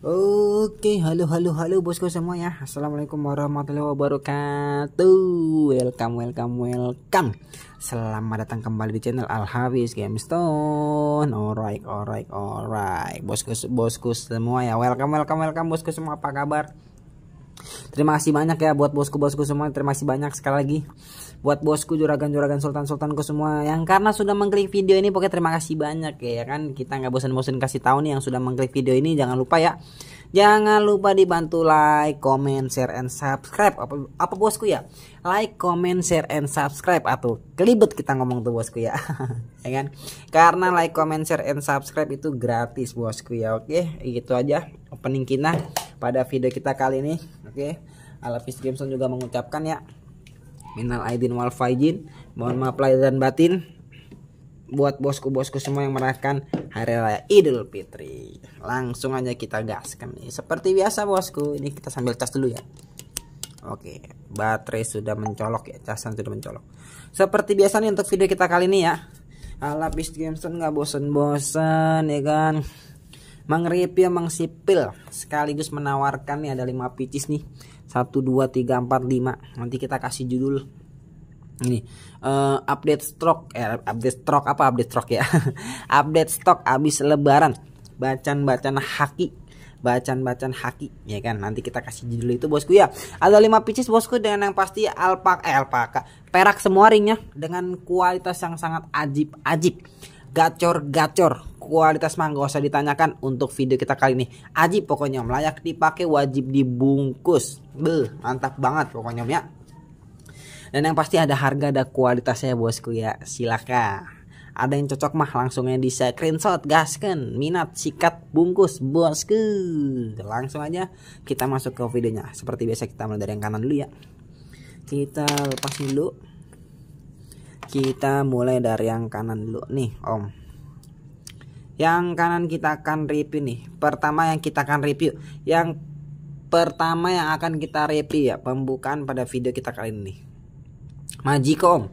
Oke, halo halo halo bosku semua ya. Assalamualaikum warahmatullahi wabarakatuh. Welcome welcome welcome. Selamat datang kembali di channel Al Game Gamestone. Alright alright alright. Bosku bosku semua ya. Welcome welcome welcome bosku semua. Apa kabar? terima kasih banyak ya buat bosku-bosku semua terima kasih banyak sekali lagi buat bosku juragan-juragan sultan-sultanku semua yang karena sudah mengklik video ini pokoknya terima kasih banyak ya, ya kan kita nggak bosan-bosan kasih tahu nih yang sudah mengklik video ini jangan lupa ya jangan lupa dibantu like comment share and subscribe apa, apa bosku ya like comment share and subscribe atau kelibet kita ngomong tuh bosku ya ya kan karena like comment share and subscribe itu gratis bosku ya oke gitu aja opening kita pada video kita kali ini oke okay. Alafis Gibson juga mengucapkan ya minal aidin wal faizin mohon maaf lahir dan batin buat bosku-bosku semua yang merayakan hari raya Idul Fitri langsung aja kita gaskan nih seperti biasa bosku ini kita sambil cas dulu ya Oke, baterai sudah mencolok ya, casan sudah mencolok. Seperti biasa nih untuk video kita kali ini ya. Alapis Gameson nggak bosen-bosen ya kan mengreview sipil, sekaligus menawarkan nih ada 5 picis nih satu dua tiga empat lima nanti kita kasih judul ini uh, update stok, eh update stok eh, apa update stok ya update stok habis lebaran bacaan bacaan haki bacaan bacaan haki ya kan nanti kita kasih judul itu bosku ya ada 5 picis bosku dengan yang pasti alpaka eh alpaka perak semua ringnya dengan kualitas yang sangat ajib ajib gacor-gacor kualitas mangga gak usah ditanyakan untuk video kita kali ini aji pokoknya layak dipakai wajib dibungkus Beuh, mantap banget pokoknya ya dan yang pasti ada harga ada kualitasnya ya, bosku ya silakan ada yang cocok mah langsungnya di screenshot gasken minat sikat bungkus bosku langsung aja kita masuk ke videonya seperti biasa kita mulai dari yang kanan dulu ya kita lepas dulu kita mulai dari yang kanan dulu nih om yang kanan kita akan review nih pertama yang kita akan review yang pertama yang akan kita review ya pembukaan pada video kita kali ini Majiko om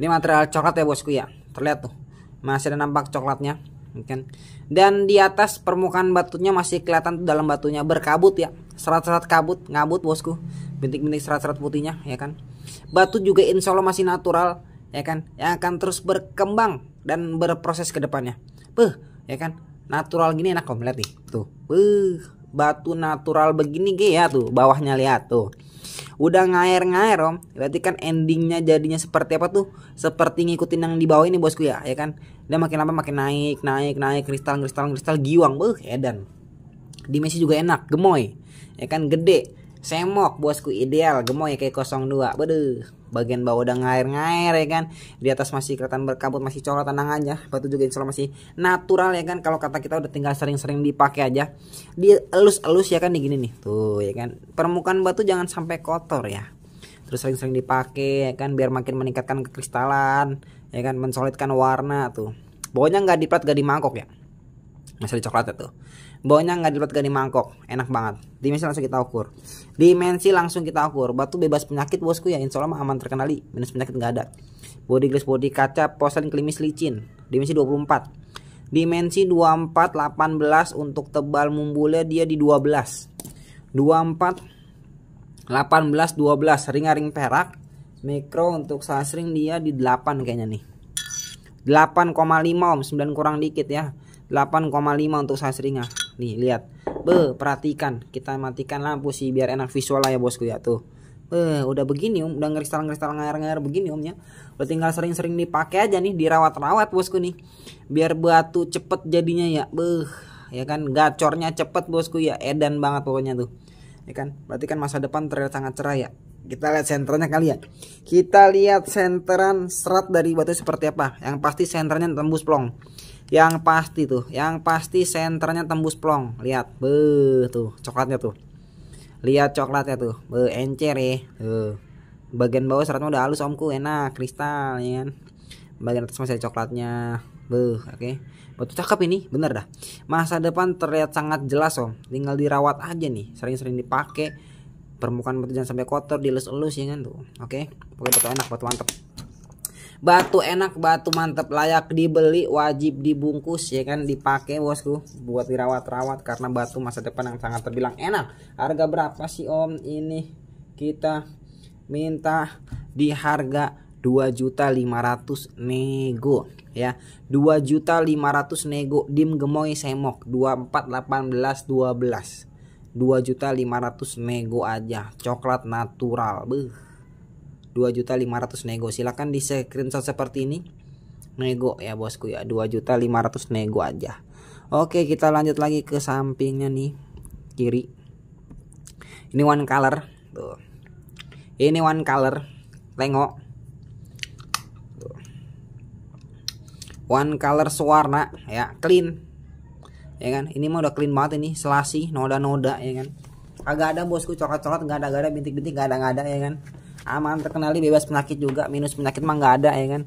ini material coklat ya bosku ya terlihat tuh masih ada nampak coklatnya mungkin dan di atas permukaan batunya masih kelihatan tuh dalam batunya berkabut ya serat-serat kabut ngabut bosku bintik-bintik serat-serat putihnya ya kan batu juga insya Allah masih natural ya kan yang akan terus berkembang dan berproses ke depannya beh ya kan natural gini enak kok lihat nih tuh beh batu natural begini ge ya tuh bawahnya lihat tuh udah ngair-ngair om berarti kan endingnya jadinya seperti apa tuh seperti ngikutin yang di bawah ini bosku ya ya kan dan makin lama makin naik naik naik kristal kristal kristal giwang beh edan dimensi juga enak gemoy ya kan gede Semok bosku ideal gemoy ya kayak 02 beduh bagian bawah udah ngair-ngair ya kan di atas masih kelihatan berkabut masih coklat tenang aja batu juga insya Allah masih natural ya kan kalau kata kita udah tinggal sering-sering dipakai aja halus elus ya kan di gini nih tuh ya kan permukaan batu jangan sampai kotor ya terus sering-sering dipakai ya kan biar makin meningkatkan kekristalan ya kan mensolidkan warna tuh pokoknya nggak diplat gak dimangkok ya masih coklat ya, tuh bawahnya nggak dibuat dari mangkok enak banget dimensi langsung kita ukur dimensi langsung kita ukur batu bebas penyakit bosku ya insya Allah aman terkenali minus penyakit nggak ada body glass body kaca posen klimis licin dimensi 24 dimensi 24 18 untuk tebal mumbulnya dia di 12 24 18 12 ring-ring perak mikro untuk sasring dia di 8 kayaknya nih 8,5 om 9 kurang dikit ya 8,5 untuk sasringnya nih lihat be perhatikan kita matikan lampu sih biar enak visual lah ya bosku ya tuh be udah begini om, udah ngeristal-ngeristal ngair-ngair begini omnya, ya. Udah tinggal sering-sering dipakai aja nih, dirawat-rawat bosku nih. Biar batu cepet jadinya ya. be, ya kan gacornya cepet bosku ya. Edan banget pokoknya tuh. Ya kan? Berarti kan masa depan terlihat sangat cerah ya. Kita lihat senternya kali ya. Kita lihat senteran serat dari batu seperti apa. Yang pasti senternya tembus plong yang pasti tuh yang pasti senternya tembus plong lihat be tuh coklatnya tuh lihat coklatnya tuh be encer ya tuh. bagian bawah seratnya udah halus omku enak kristal ya kan bagian atas masih ada coklatnya be oke okay. batu cakep ini bener dah masa depan terlihat sangat jelas om tinggal dirawat aja nih sering-sering dipakai permukaan batu jangan sampai kotor dielus-elus ya kan tuh oke okay. pokoknya batu enak batu mantep batu enak batu mantep layak dibeli wajib dibungkus ya kan dipakai bosku buat dirawat-rawat karena batu masa depan yang sangat terbilang enak harga berapa sih om ini kita minta di harga 2.500 nego ya 2.500 nego dim gemoy semok 2418 12 2.500 nego aja coklat natural beuh 2.500 nego silahkan di screenshot seperti ini nego ya bosku ya 2.500 nego aja oke kita lanjut lagi ke sampingnya nih kiri ini one color tuh ini one color tengok tuh. one color sewarna ya clean ya kan ini mah udah clean banget ini selasi noda-noda ya kan agak ada bosku coklat-coklat nggak ada nggak ada bintik-bintik nggak ada nggak ada ya kan aman terkenali bebas penyakit juga minus penyakit mah nggak ada ya kan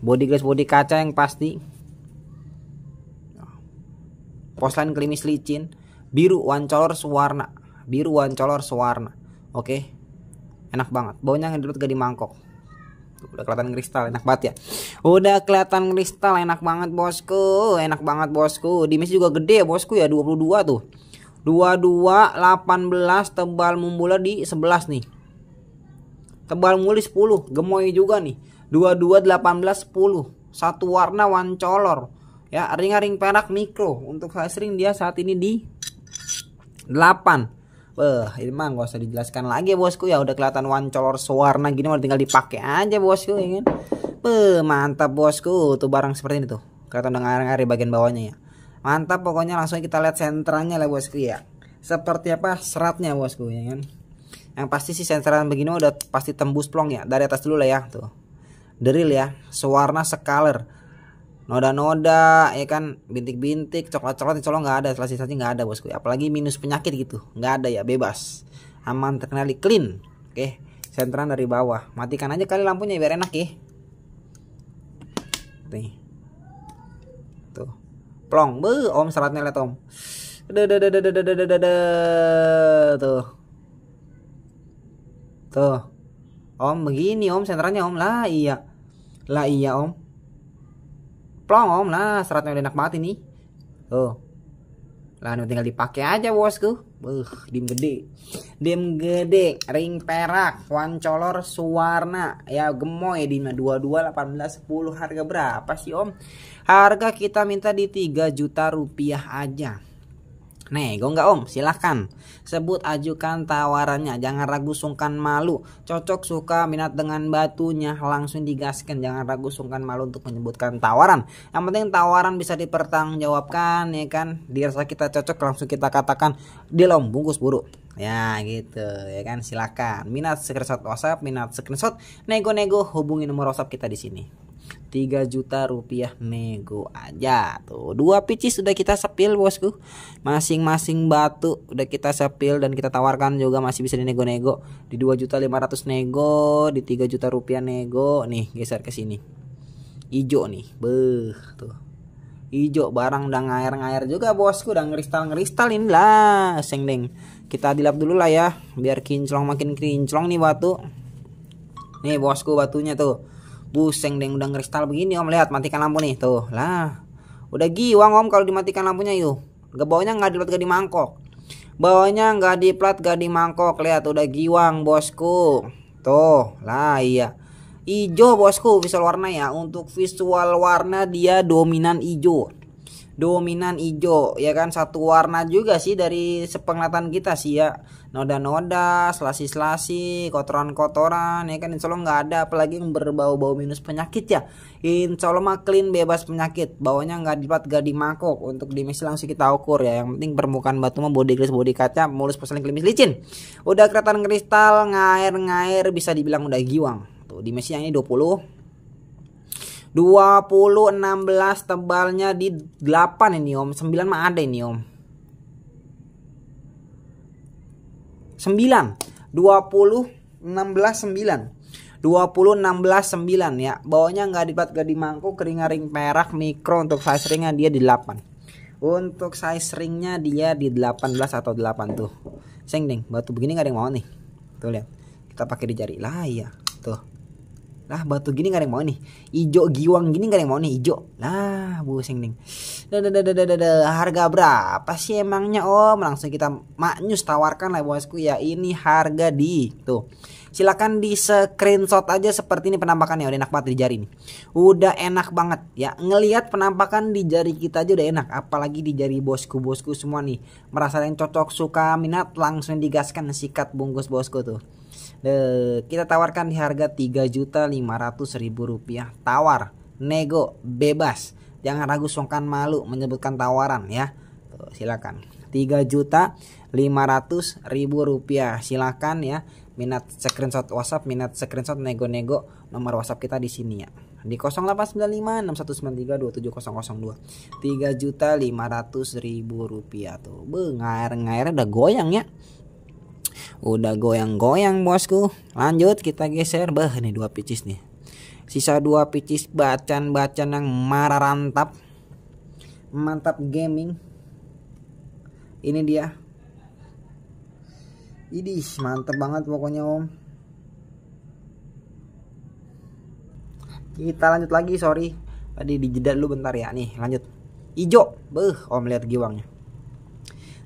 body glass body kaca yang pasti lain klimis licin biru one color sewarna biru one color sewarna oke okay. enak banget baunya dapat gak di mangkok udah kelihatan kristal enak banget ya udah kelihatan kristal enak banget bosku enak banget bosku dimis juga gede ya bosku ya 22 tuh 22 18 tebal membulat di 11 nih Tebal muli 10, gemoy juga nih. 22 18 10. Satu warna wancolor. Ya, ring-ring perak mikro. Untuk size ring dia saat ini di 8. wah ini mah gak usah dijelaskan lagi bosku ya udah kelihatan color sewarna gini mau tinggal dipakai aja bosku ya kan. mantap bosku tuh barang seperti ini tuh. Kelihatan dengan ngari bagian bawahnya ya. Mantap pokoknya langsung kita lihat sentranya lah bosku ya. Seperti apa seratnya bosku ya kan yang pasti sih senteran begini udah pasti tembus plong ya dari atas dulu lah ya tuh deril ya sewarna sekaler noda-noda ya kan bintik-bintik coklat-coklat colong nggak ada selasih selasih nggak ada bosku apalagi minus penyakit gitu nggak ada ya bebas aman terkenali clean oke senteran dari bawah matikan aja kali lampunya ya, biar enak ya nih tuh plong be om seratnya lihat om tuh oh Om begini om senternya om lah iya. Lah iya om. Plong om lah seratnya udah enak banget ini. Tuh. Lah tinggal dipakai aja bosku. uh dim gede. Dim gede, ring perak, wan color suwarna. Ya gemoy dimnya 22 18 10 harga berapa sih om? Harga kita minta di 3 juta rupiah aja gue nggak om? Silahkan. Sebut ajukan tawarannya. Jangan ragu sungkan malu. Cocok suka minat dengan batunya. Langsung digaskan. Jangan ragu sungkan malu untuk menyebutkan tawaran. Yang penting tawaran bisa dipertanggungjawabkan ya kan. Dirasa kita cocok langsung kita katakan. Deal om bungkus buruk, Ya gitu ya kan silahkan. Minat screenshot WhatsApp, minat screenshot. Nego-nego hubungi nomor WhatsApp kita di sini. 3 juta rupiah nego aja tuh dua picis sudah kita sepil bosku masing-masing batu udah kita sepil dan kita tawarkan juga masih bisa dinego-nego di 2 juta 500 nego di 3 juta rupiah nego nih geser ke sini ijo nih beh tuh ijo barang udah ngair-ngair juga bosku udah ngeristal-ngeristal ini lah sengdeng kita dilap dulu lah ya biar kinclong makin kinclong nih batu nih bosku batunya tuh Buseng deh udah kristal begini om lihat matikan lampu nih tuh lah. Udah giwang om kalau dimatikan lampunya yuk. gebawanya nggak diplat gak di mangkok. Bawahnya nggak di plat gak di mangkok lihat udah giwang bosku. Tuh lah iya. Ijo bosku visual warna ya untuk visual warna dia dominan hijau dominan hijau ya kan satu warna juga sih dari sepenglihatan kita sih ya noda-noda selasi-selasi kotoran-kotoran ya kan insya Allah nggak ada apalagi yang berbau-bau minus penyakit ya insya Allah mah clean bebas penyakit baunya nggak dipat gak dimakuk untuk dimisi langsung kita ukur ya yang penting permukaan batu mah body glass body kaca mulus perseling klimis licin udah keratan kristal ngair-ngair bisa dibilang udah giwang tuh dimensi yang ini 20 20 16 tebalnya di 8 ini Om. 9 mah ada ini Om. 9. 20 16 9. 20 16 9 ya. Bawahnya nggak dibat gak dimangku mangkuk kering ring perak mikro untuk size ringnya dia di 8. Untuk size ringnya dia di 18 atau 8 tuh. Seng ding, batu begini nggak ada yang mau nih. Tuh lihat. Kita pakai di jari lah ya. Tuh lah batu gini gak ada yang mau nih ijo giwang gini gak ada yang mau nih ijo lah dah ning. harga berapa sih emangnya om langsung kita maknyus tawarkan lah bosku ya ini harga di tuh silakan di screenshot aja seperti ini penampakannya udah enak banget di jari nih udah enak banget ya ngelihat penampakan di jari kita aja udah enak apalagi di jari bosku bosku semua nih merasa yang cocok suka minat langsung digaskan sikat bungkus bosku tuh De, kita tawarkan di harga tiga juta lima ratus ribu rupiah tawar nego bebas jangan ragu songkan malu menyebutkan tawaran ya silakan tiga juta lima ratus ribu rupiah silakan ya minat screenshot WhatsApp, minat screenshot nego-nego nomor WhatsApp kita di sini ya. Di 0895 6193 3 juta 500 ribu rupiah tuh. Bengar, ngair ngairnya udah goyang ya. Udah goyang-goyang bosku. Lanjut kita geser. Bah, ini dua picis nih. Sisa dua picis bacan-bacan yang marah rantap. Mantap gaming. Ini dia Idih, mantep banget pokoknya om. Kita lanjut lagi, sorry. Tadi dijeda dulu bentar ya. Nih, lanjut. Ijo. beh, om lihat giwangnya.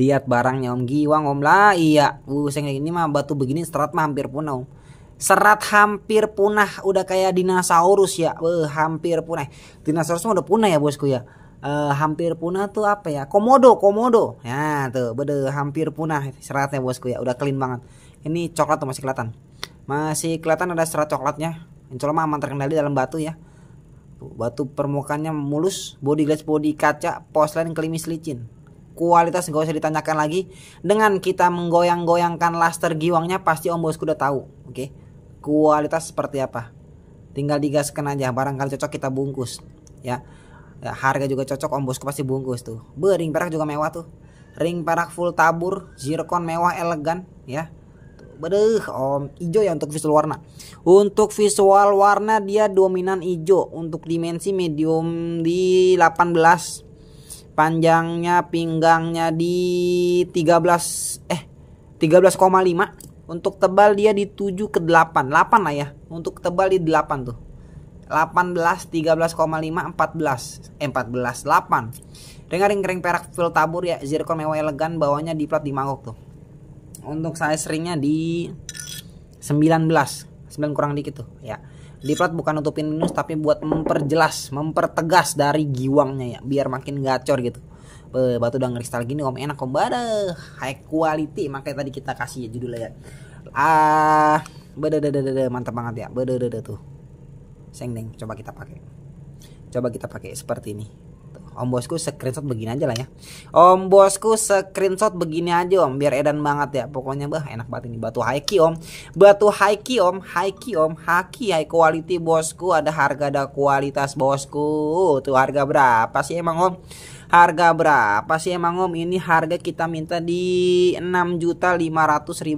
Lihat barangnya om giwang, om lah. Iya, useng ini mah batu begini serat mah hampir punah om serat hampir punah udah kayak dinosaurus ya beh, hampir punah dinosaurus udah punah ya bosku ya uh, hampir punah tuh apa ya komodo komodo ya tuh bede hampir punah seratnya bosku ya udah clean banget ini coklat tuh masih kelihatan masih kelihatan ada serat coklatnya insya Allah aman terkendali dalam batu ya batu permukaannya mulus body glass body kaca porcelain kelimis licin kualitas gak usah ditanyakan lagi dengan kita menggoyang-goyangkan laster giwangnya pasti om bosku udah tahu oke okay? kualitas seperti apa tinggal digaskan aja barangkali cocok kita bungkus ya ya, harga juga cocok om bosku pasti bungkus tuh bering perak juga mewah tuh ring perak full tabur zircon mewah elegan ya Bedeh, om hijau ya untuk visual warna. Untuk visual warna dia dominan hijau. Untuk dimensi medium di 18. Panjangnya pinggangnya di 13 eh 13,5. Untuk tebal dia di 7 ke 8. 8 lah ya. Untuk tebal di 8 tuh. 18 13,5 14 eh, 14 8 ring ring perak full tabur ya zircon mewah elegan bawahnya diplat di mangkok tuh untuk saya seringnya di 19 9 kurang dikit tuh ya diplat bukan nutupin minus tapi buat memperjelas mempertegas dari giwangnya ya biar makin gacor gitu batu dan kristal gini om enak om bade high quality makanya tadi kita kasih judulnya ya ah bedededede mantap banget ya bededede tuh sengdeng coba kita pakai coba kita pakai seperti ini Om bosku screenshot begini aja lah ya Om bosku screenshot begini aja om Biar edan banget ya Pokoknya bah enak banget ini Batu haiki om Batu haiki om Haiki om Haki high quality bosku Ada harga ada kualitas bosku Tuh harga berapa sih emang om Harga berapa sih emang om Ini harga kita minta di 6.500.000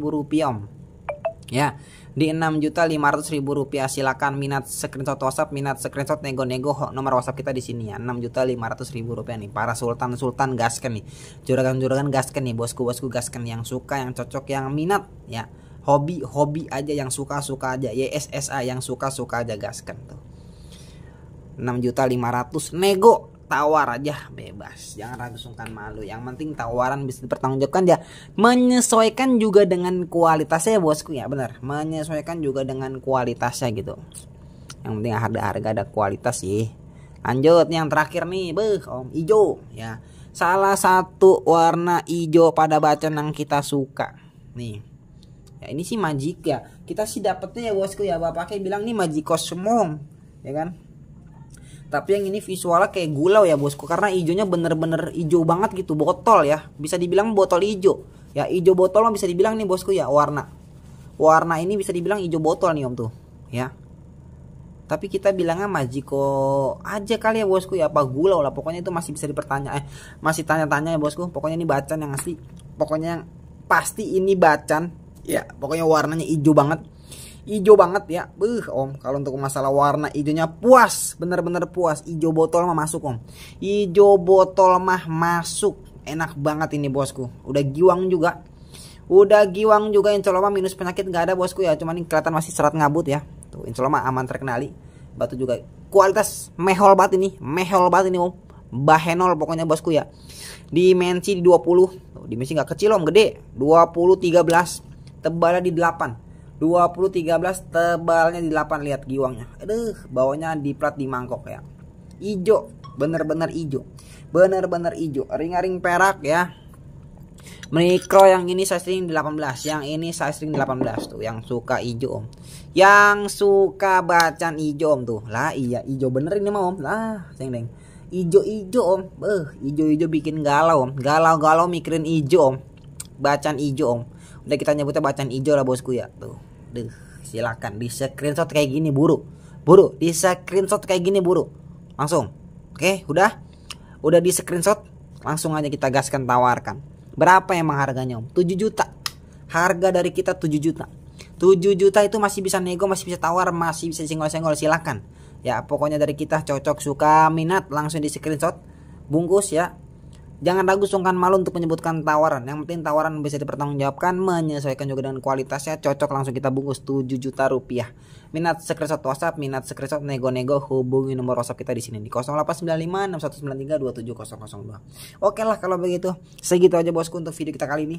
rupiah om Ya di enam juta lima ratus ribu rupiah silakan minat screenshot WhatsApp minat screenshot nego-nego nomor WhatsApp kita di sini ya enam juta lima ratus ribu rupiah nih para sultan-sultan gasken nih juragan-juragan gasken nih bosku-bosku gasken yang suka yang cocok yang minat ya hobi hobi aja yang suka-suka aja YSSA yang suka-suka aja gasken tuh enam juta lima ratus nego tawar aja bebas jangan ragu sungkan malu yang penting tawaran bisa dipertanggungjawabkan ya menyesuaikan juga dengan kualitasnya ya bosku ya benar menyesuaikan juga dengan kualitasnya gitu yang penting harga harga ada kualitas sih lanjut yang terakhir nih beh om ijo ya salah satu warna ijo pada bacaan yang kita suka nih ya ini sih majik ya kita sih dapetnya ya bosku ya bapaknya bilang nih magic semua, ya kan tapi yang ini visualnya kayak gulau ya bosku karena hijaunya bener-bener hijau banget gitu botol ya bisa dibilang botol hijau ya hijau botol bisa dibilang nih bosku ya warna warna ini bisa dibilang hijau botol nih om tuh ya tapi kita bilangnya majiko aja kali ya bosku ya apa gula lah pokoknya itu masih bisa dipertanya eh masih tanya-tanya ya bosku pokoknya ini bacan yang asli pokoknya yang pasti ini bacan ya pokoknya warnanya hijau banget ijo banget ya Beuh om kalau untuk masalah warna ijonya puas bener-bener puas Ijo botol mah masuk om Ijo botol mah masuk enak banget ini bosku udah giwang juga udah giwang juga insya Allah mah minus penyakit nggak ada bosku ya cuman ini kelihatan masih serat ngabut ya tuh insya Allah mah aman terkenali batu juga kualitas mehol banget ini mehol banget ini om bahenol pokoknya bosku ya dimensi di 20 tuh, dimensi nggak kecil om gede 20 13 tebalnya di 8 20 13 tebalnya di 8 lihat giwangnya. Aduh, bawahnya di plat di mangkok ya. Ijo, bener-bener ijo. Bener-bener ijo. Ring-ring perak ya. Mikro yang ini size ring 18, yang ini size ring 18 tuh yang suka ijo om. Yang suka bacan ijo om tuh. Lah iya ijo bener ini mah om. Lah, deng deng. Ijo-ijo om. beh ijo-ijo bikin galau om. Galau-galau mikirin ijo om. Bacan ijo om. Udah kita nyebutnya bacan ijo lah bosku ya tuh. Aduh, silakan di screenshot kayak gini buru. Buru, di screenshot kayak gini buru. Langsung. Oke, udah. Udah di screenshot, langsung aja kita gaskan tawarkan. Berapa emang harganya, Om? 7 juta. Harga dari kita 7 juta. 7 juta itu masih bisa nego, masih bisa tawar, masih bisa singgol-singgol, silakan. Ya, pokoknya dari kita cocok suka minat langsung di screenshot bungkus ya Jangan ragu sungkan malu untuk menyebutkan tawaran. Yang penting tawaran bisa dipertanggungjawabkan, menyesuaikan juga dengan kualitasnya, cocok langsung kita bungkus 7 juta rupiah. Minat screenshot WhatsApp, minat screenshot nego-nego, hubungi nomor WhatsApp kita di sini di 0895 27002. Oke lah kalau begitu, segitu aja bosku untuk video kita kali ini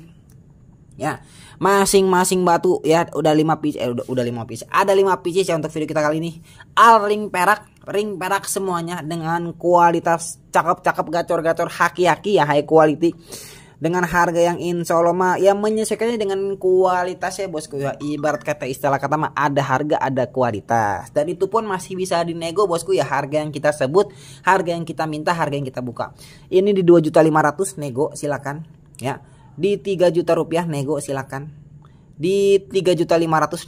ya masing-masing batu ya udah 5 pc, eh udah, udah 5 pc ada 5 pc ya untuk video kita kali ini Aling perak ring perak semuanya dengan kualitas cakep-cakep gacor-gacor haki-haki ya high quality dengan harga yang insya Allah mah ya menyesuaikannya dengan kualitas ya bosku ya ibarat kata istilah kata mah ada harga ada kualitas dan itu pun masih bisa dinego bosku ya harga yang kita sebut harga yang kita minta harga yang kita buka ini di 2.500 nego silakan ya di 3 juta rupiah nego silakan di 3.500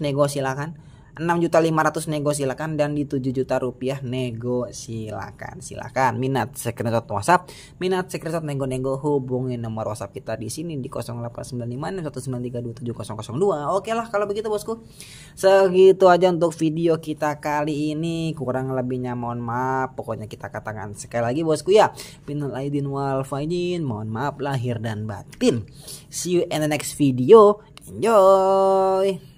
nego silakan 6 juta 500 nego silakan dan di 7 juta rupiah nego silakan silakan minat screenshot WhatsApp minat screenshot nego-nego hubungi nomor WhatsApp kita di sini di 089561932702 oke lah kalau begitu bosku segitu aja untuk video kita kali ini kurang lebihnya mohon maaf pokoknya kita katakan sekali lagi bosku ya minal aidin wal faizin mohon maaf lahir dan batin see you in the next video enjoy